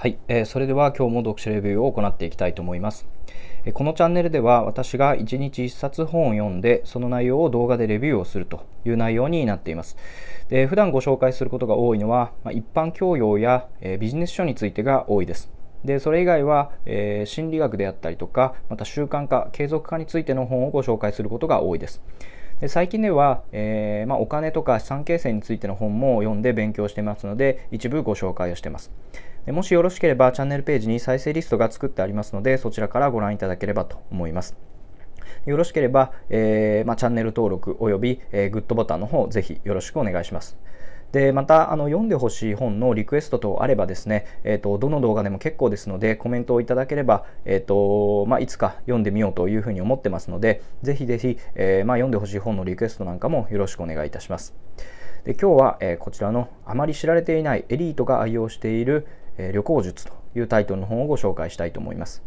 はい、えー、それでは今日も読書レビューを行っていきたいと思います。えこのチャンネルでは私が1日1冊本を読んでその内容を動画でレビューをするという内容になっています。で普段ご紹介することが多いのは、ま一般教養や、えビジネス書についてが多いです。でそれ以外は、えー、心理学であったりとかまた習慣化継続化についての本をご紹介することが多いです。で最近では、えー、まあ、お金とか資産形成についての本も読んで勉強してますので一部ご紹介をしてます。もしよろしければチャンネルページに再生リストが作ってありますのでそちらからご覧いただければと思います。よろしければ、えー、まあ、チャンネル登録及び、えー、グッドボタンの方ぜひよろしくお願いします。でまたあの読んでほしい本のリクエスト等あればですね、えーと、どの動画でも結構ですのでコメントをいただければ、えーとまあ、いつか読んでみようというふうに思ってますのでぜひぜひ、えー、まあ、読んでほしい本のリクエストなんかもよろしくお願いいたします。で今日は、えこちらのあまり知られていないエリートが愛用している、え旅行術というタイトルの本をご紹介したいと思います。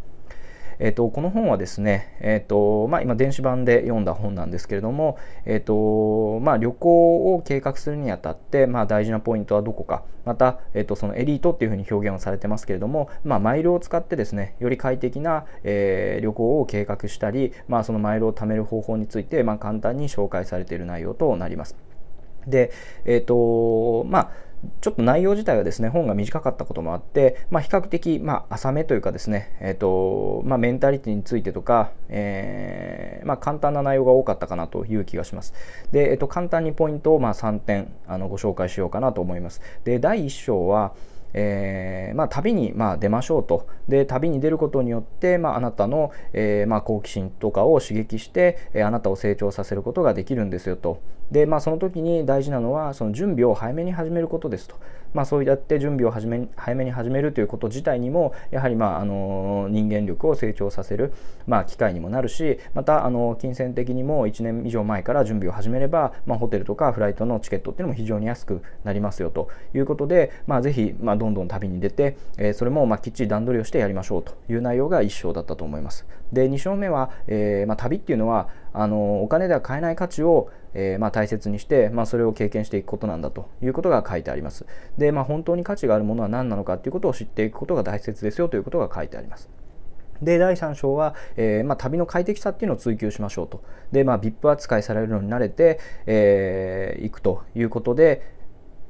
えーと、この本はですね、えーとまあ、今電子版で読んだ本なんですけれども、えーとまあ、旅行を計画するにあたって、まあ、大事なポイントはどこかまた、えーと、とそのエリートっていうふうに表現をされてますけれども、まあ、マイルを使ってですねより快適な、えー、旅行を計画したり、まあ、そのマイルを貯める方法について、まあ、簡単に紹介されている内容となります。で、えーとまあちょっと内容自体はですね、本が短かったこともあって、まあ、比較的、まあ、浅めというかですね、えーとまあ、メンタリティについてとか、えー、ま簡単な内容が多かったかなという気がします。で、えーと、と簡単にポイントをま3点あのご紹介しようかなと思います。で、第1章は、えー、まあ、旅に、まあ、出ましょうとで旅に出ることによって、まあ、あなたの、えー、まあ、好奇心とかを刺激して、えあなたを成長させることができるんですよとで、まあ、その時に大事なのはその準備を早めに始めることですと、まあ、そうやって準備を始め早めに始めるということ自体にもやはり、まあ、あの人間力を成長させる、まあ、機会にもなるしまたあの金銭的にも1年以上前から準備を始めれば、まあ、ホテルとかフライトのチケットっていうのも非常に安くなりますよということで、まあ、ぜひ、まあ、どんどん旅に出て、えそれもまきっちり段取りをしてやりましょうという内容が1章だったと思います。で2章目は、えま旅っていうのはあのお金では買えない価値をえー、まあ、大切にして、まあ、それを経験していくことなんだということが書いてあります。で、まあ、本当に価値があるものは何なのかということを知っていくことが大切ですよということが書いてあります。で第3章は、えー、まあ、旅の快適さっていうのを追求しましょうとで、まあ、VIP 扱いされるのに慣れてい、えー、行くということで、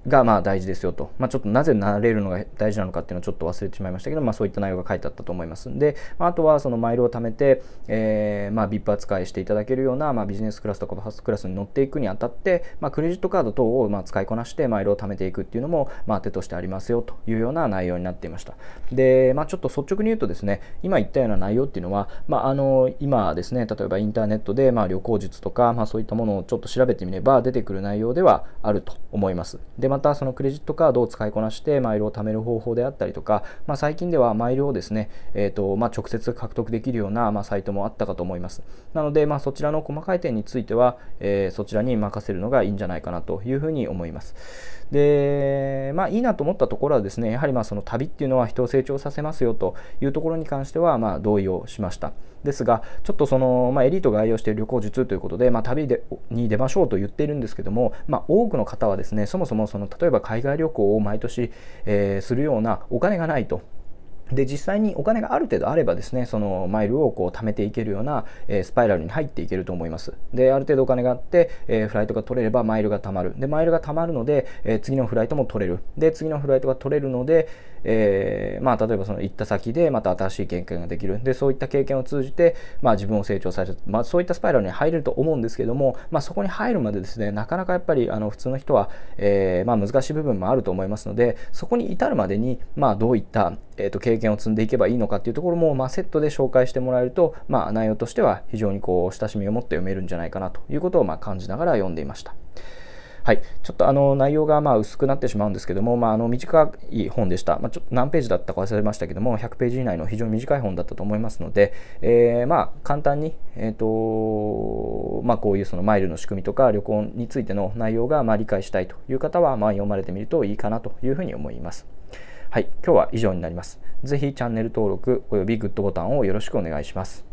がまあ大事ですよと、まあ、ちょっとなぜなれるのが大事なのかっていうのはちょっと忘れてしまいましたけど、まあ、そういった内容が書いてあったと思いますで、まあ、あとはそのマイルを貯めて、えー、まあ VIP 扱いしていただけるような、まあ、ビジネスクラスとかファーストクラスに乗っていくにあたって、まあ、クレジットカード等をまあ使いこなしてマイルを貯めていくっていうのも、まあ、手としてありますよというような内容になっていましたで、まあ、ちょっと率直に言うとですね今言ったような内容っていうのは、まあ、あの今ですね例えばインターネットでまあ旅行術とか、まあ、そういったものをちょっと調べてみれば出てくる内容ではあると思いますで、またそのクレジットカードを使いこなしてマイルを貯める方法であったりとか、まあ、最近ではマイルをですね、えーとまあ、直接獲得できるような、まあ、サイトもあったかと思います。なので、まあ、そちらの細かい点については、えー、そちらに任せるのがいいんじゃないかなというふうに思います。で、まあ、いいなと思ったところはですね、やはりまあその旅っていうのは人を成長させますよというところに関しては、ま同意をしました。ですが、ちょっとその、まあ、エリートが愛用している旅行術ということで、まあ、旅でに出ましょうと言っているんですけども、まあ、多くの方はですね、そもそもそのの例えば海外旅行を毎年、えー、するようなお金がないとで実際にお金がある程度あればですねそのマイルをこう貯めていけるような、えー、スパイラルに入っていけると思いますである程度お金があって、えー、フライトが取れればマイルが貯まるでマイルが貯まるので、えー、次のフライトも取れるで次のフライトが取れるので、えまあ、例えばその行った先でまた新しい経験ができるでそういった経験を通じて、まあ、自分を成長させる、まあ、そういったスパイラルに入れると思うんですけども、まあ、そこに入るまでですねなかなかやっぱりあの普通の人は、えまあ、難しい部分もあると思いますのでそこに至るまでに、まあ、どういったえー、と経験を積んでいけばいいのかっていうところも、まあ、セットで紹介してもらえると、まあ、内容としては非常にこう親しみを持って読めるんじゃないかなということをまあ感じながら読んでいました。はい、ちょっとあの内容がまあ薄くなってしまうんですけども、まあ、あの短い本でした、まあ、ちょっと何ページだったか忘れましたけども100ページ以内の非常に短い本だったと思いますので、えー、まあ簡単に、えーとまあ、こういうそのマイルの仕組みとか旅行についての内容がまあ理解したいという方はまあ読まれてみるといいかなというふうに思います。はい、今日は以上になります。ぜひチャンネル登録およびグッドボタンをよろしくお願いします。